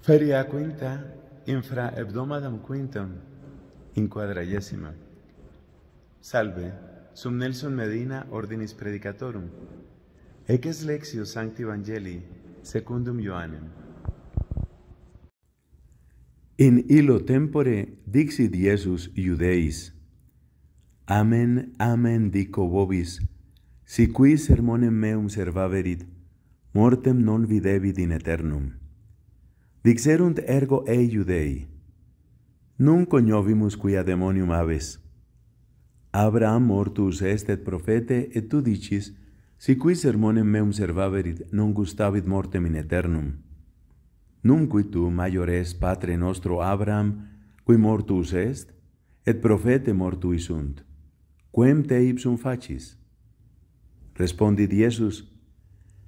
Feria quinta infra hebdomadam quintam in quadragesima. Salve, sum Nelson Medina ordinis predicatorum. Eces lexio sancti evangelii secundum Ioannem. In illo tempore dixit Iesus iudeis, Amen, amen, dico vobis, si cui sermonem meum servaverit, mortem non videbit in eternum. Dixerunt ergo ei Judei. Nun coniovimus quia demonium aves. Abraham mortus est et profete, et tu dicis, si qui sermonem meum servaverit, non gustavit mortem in eternum. Nun qui tu, maior est, patre nostro Abraham, qui mortus est, et profete mortui sunt. Quem te ipsum facis? Respondit Iesus,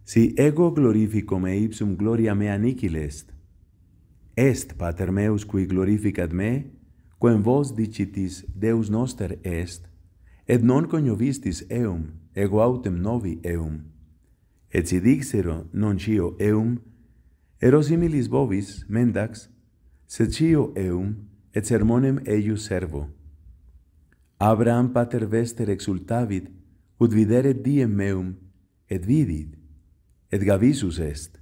si ego glorificum e ipsum gloria mea nicil est, est pater meus qui glorificat me, quem vos dicitis Deus noster est, et non coniovistis eum, ego autem novi eum. Et si dixero non cio eum, ero similis bovis, mendax, sed cio eum, et sermonem eius servo. Abraham pater vester exultavit, ut videret diem meum, et vidit, et gavisus est.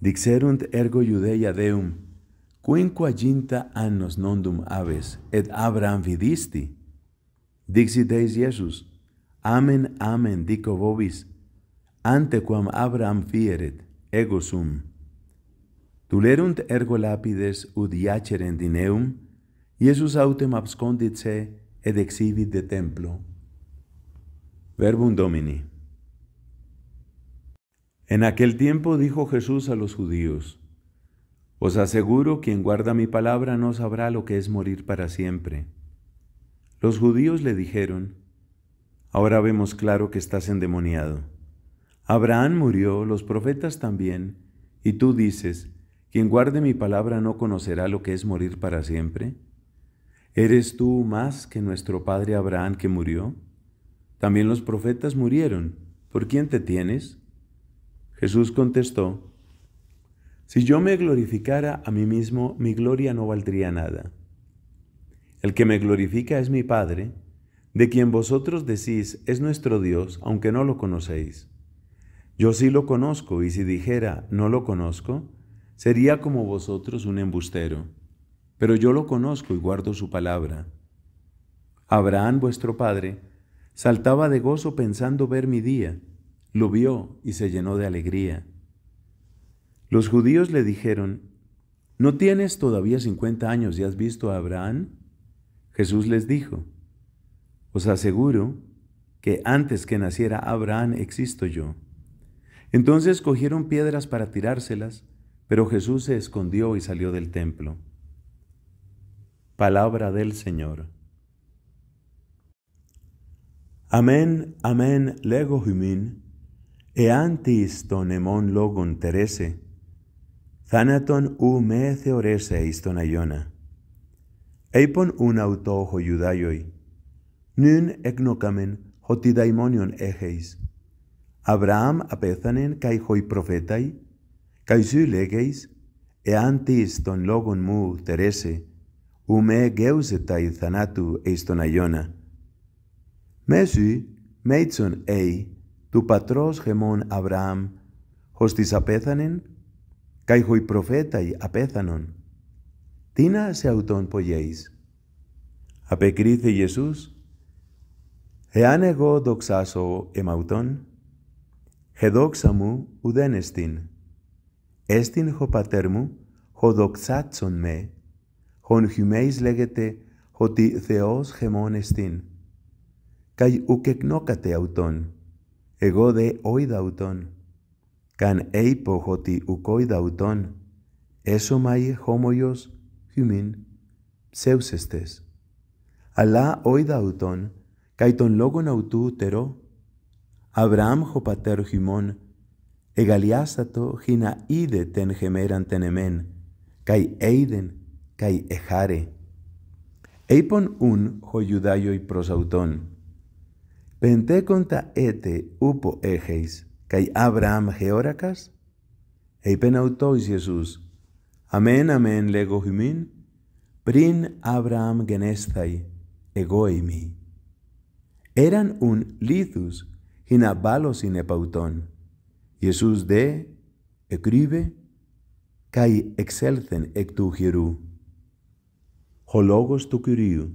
Dixerunt ergo Judea Deum, quinquaginta annos nondum aves, et Abraham vidisti? Dixit eis Iesus, Amen, amen, dico vobis, ante quam Abraham fieret, ego sum. Tulerunt ergo lapides ut iacerent in eum, Iesus autem abscondit se, et exibit de templo. Verbum Domini. En aquel tiempo dijo Jesús a los judíos, Os aseguro, quien guarda mi palabra no sabrá lo que es morir para siempre. Los judíos le dijeron, Ahora vemos claro que estás endemoniado. Abraham murió, los profetas también, y tú dices, quien guarde mi palabra no conocerá lo que es morir para siempre. ¿Eres tú más que nuestro padre Abraham que murió? También los profetas murieron. ¿Por quién te tienes? Jesús contestó, Si yo me glorificara a mí mismo, mi gloria no valdría nada. El que me glorifica es mi Padre, de quien vosotros decís es nuestro Dios, aunque no lo conocéis. Yo sí lo conozco, y si dijera no lo conozco, sería como vosotros un embustero. Pero yo lo conozco y guardo su palabra. Abraham vuestro Padre saltaba de gozo pensando ver mi día, lo vio y se llenó de alegría. Los judíos le dijeron, ¿no tienes todavía 50 años y has visto a Abraham? Jesús les dijo, os aseguro que antes que naciera Abraham existo yo. Entonces cogieron piedras para tirárselas, pero Jesús se escondió y salió del templo. Palabra del Señor. Amén, amén, lego humin. εάν της των εμών λόγων τερέσε, θάνατον ου με θεωρέσε εις τον Αγιώνα. να ουν ο Ιουδάιοι, νυν εκνόκαμεν ότι δαιμόνιον έχεις. Αβραάμ απέθανεν καί χοι προφέται, καί σου λέγεις, εάν της των λόγων μου τερέσε, ου με γέουσε ταί θανάτου εις τον Αγιώνα. Μέσου μέτσον ει του πατρός χεμών Αβραάμ, ως της απέθανεν, καί οι προφέται απέθανον, τίνα σε αυτόν Απεκρίθη Ιησούς: Εάν εγώ Ιησούς, εάν εγώ δοξάσω εμαυτόν, χεδόξα μου ουδέν εστίν, εστίν χω πατέρ μου, χω δοξάτσον με, χων χυμέης λέγεται, ότι Θεός χεμων εστίν, καί ουκεκνόκατε αυτόν, εγώ δε οἱ ουτών. Καν έιποχ ότι οὐκ ουτών, εσο μάι χόμοιος χυμήν ψεύσεστες. Αλλά οἱ ουτών, καί τόν λόγον αυτού ουτερό, Αβραάμ χω πατέρ χυμών, εγαλιάστατο χίνα είδε τεν χεμέραν τεν εμέν, καί έιδεν, καί εχάρε. Έιπον ουν χω Ιουδάιοι προς αυτόν, Pentecosta ete upo egeis, cae Abraham georacas? eipen pen autois, Iesus. Amen, amen, lego humin. Prin Abraham genestai, ego eimi. Eran un lithus, hina balos in epauton. Iesus de, ecribe, cae excelten ectu hieru. Hologos tu curiu.